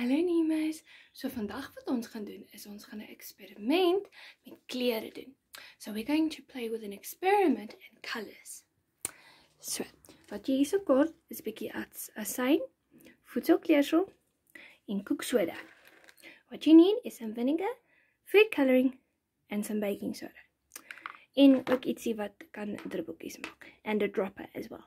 Hallo niemers, so vandaag wat ons gaan doen is ons gaan een experiment met kleuren doen. So we're going to play with an experiment in colors. So, wat jy hierso kort is bietjie asyn, Voedselkleurstof en koeksoda. Wat je need is some vinegar, food coloring and some baking soda. En ook ietsie wat kan druppeltjies maak and a dropper as well.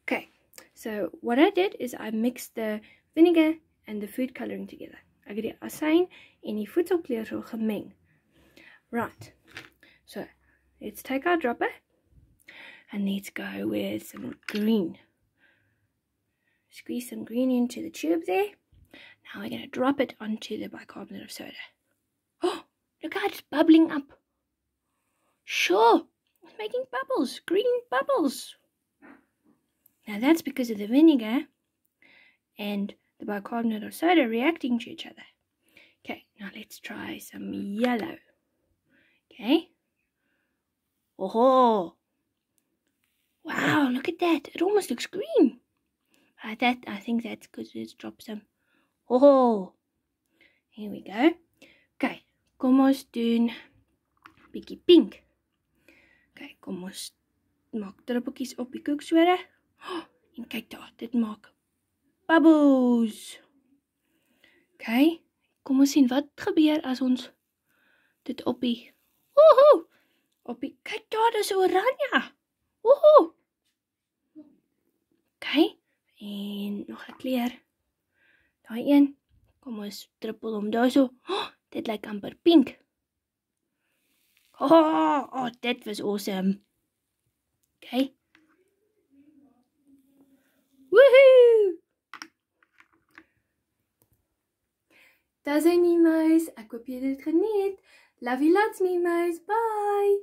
Okay. So, what I did is I mixed the vinegar and the food coloring together. Ek het any asyn en die voedselkleur so gemeng. Right. So, let's take our dropper and let's go with some green. Squeeze some green into the tube there. Now we're going to drop it onto the bicarbonate of soda. Oh, look how it's bubbling up. Sure, it's making bubbles, green bubbles. Now that's because of the vinegar and the bicarbonate of soda reacting to each other. Okay, now let's try some yellow. Okay. Oh, wow, look at that. It almost looks green. that I think that's because it's dropped some. Oh, here we go. Okay, comos doen bietjie pink. Okay, kom ons maak druppeltjies op die koeksore. Oh, en kyk daar, dit maak Bubbles. OK. Kom ons sien wat gebeur as ons dit op die Ooh! Op die kyk daar is oranje. Ooh! OK. En nog 'n kleur. Daai een. Kom ons druppel hom daarso. Oh, dit lyk amper pink. Ooh, oh, dit was awesome. OK. Daar sien jy my, ek hoop jy het geniet. Love you lots, my muis. Bye.